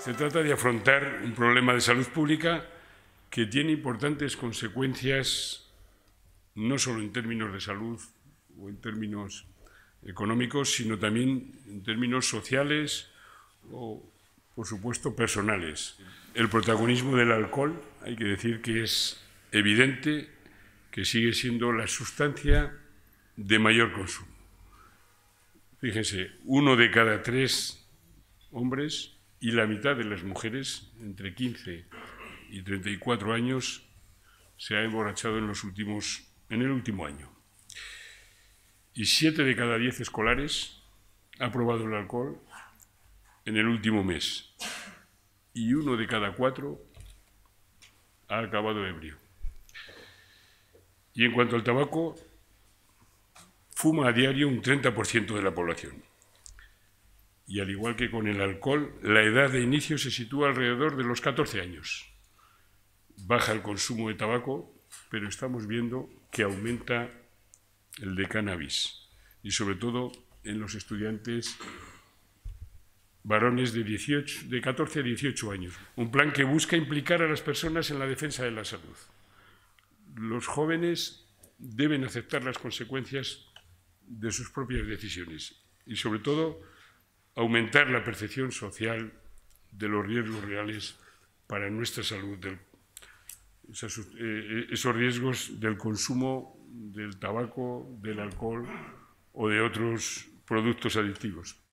Se trata de afrontar un problema de salud pública que tiene importantes consecuencias no solo en términos de salud o en términos económicos, sino también en términos sociales o, por supuesto, personales. El protagonismo del alcohol, hay que decir que es evidente que sigue siendo la sustancia de mayor consumo. Fíjense, uno de cada tres hombres y la mitad de las mujeres entre 15 y 34 años se ha emborrachado en, los últimos, en el último año. Y 7 de cada 10 escolares ha probado el alcohol en el último mes. Y uno de cada cuatro ha acabado ebrio. Y en cuanto al tabaco, fuma a diario un 30% de la población y al igual que con el alcohol, la edad de inicio se sitúa alrededor de los 14 años. Baja el consumo de tabaco, pero estamos viendo que aumenta el de cannabis y sobre todo en los estudiantes varones de, 14 a 18 años. Un plan que busca implicar a las personas en la defensa de la salud. Los jóvenes deben aceptar las consecuencias de sus propias decisiones y sobre todo aumentar la percepción social de los riesgos reales para nuestra salud, eh, esos riesgos del consumo del tabaco, del alcohol o de otros productos adictivos.